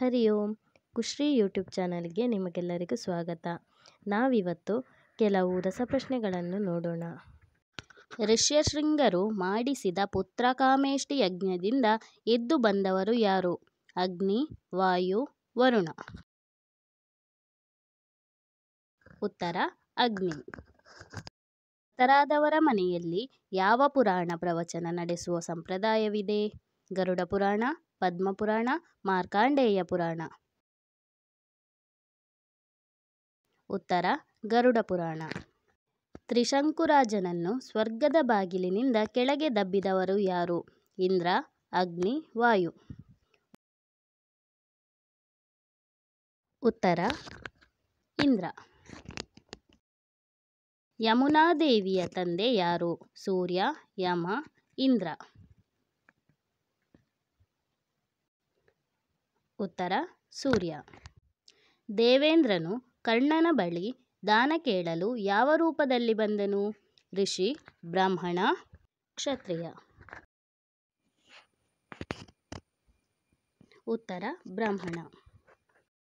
ಹರಿ ಓಂ ಕುಶ್ರೀ YouTube ಚಾನಲ್ಗೆ ನಿಮಗೆಲ್ಲರಿಗೂ ಸ್ವಾಗತ ನಾವಿವತ್ತು ಕೆಲವು ರಸಪ್ರಶ್ನೆಗಳನ್ನು ನೋಡೋಣ ಋಷ್ಯಶೃಂಗರು ಮಾಡಿಸಿದ ಪುತ್ರಕಾಮೇಷ್ಟಿ ಯಜ್ಞದಿಂದ ಎದ್ದು ಬಂದವರು ಯಾರು ಅಗ್ನಿ ವಾಯು ವರುಣ ಉತ್ತರ ಅಗ್ನಿ ಉತ್ತರಾದವರ ಮನೆಯಲ್ಲಿ ಯಾವ ಪುರಾಣ ಪ್ರವಚನ ನಡೆಸುವ ಸಂಪ್ರದಾಯವಿದೆ ಗರುಡ ಪುರಾಣ ಪದ್ಮಪುರಾಣ ಮಾರ್ಕಾಂಡೇಯ ಪುರಾಣ ಉತ್ತರ ಗರುಡ ಪುರಾಣ ತ್ರಿಶಂಕುರಾಜನನ್ನು ಸ್ವರ್ಗದ ಬಾಗಿಲಿನಿಂದ ಕೆಳಗೆ ದಬ್ಬಿದವರು ಯಾರು ಇಂದ್ರ ಅಗ್ನಿ ವಾಯು ಉತ್ತರ ಇಂದ್ರ ಯಮುನಾದೇವಿಯ ತಂದೆ ಯಾರು ಸೂರ್ಯ ಯಮ ಇಂದ್ರ ಉತ್ತರ ಸೂರ್ಯ ದೇವೇಂದ್ರನು ಕರ್ಣನ ಬಳಿ ದಾನ ಕೇಳಲು ಯಾವ ರೂಪದಲ್ಲಿ ಬಂದನು ಋಷಿ ಬ್ರಾಹ್ಮಣ ಕ್ಷತ್ರಿಯ ಉತ್ತರ ಬ್ರಾಹ್ಮಣ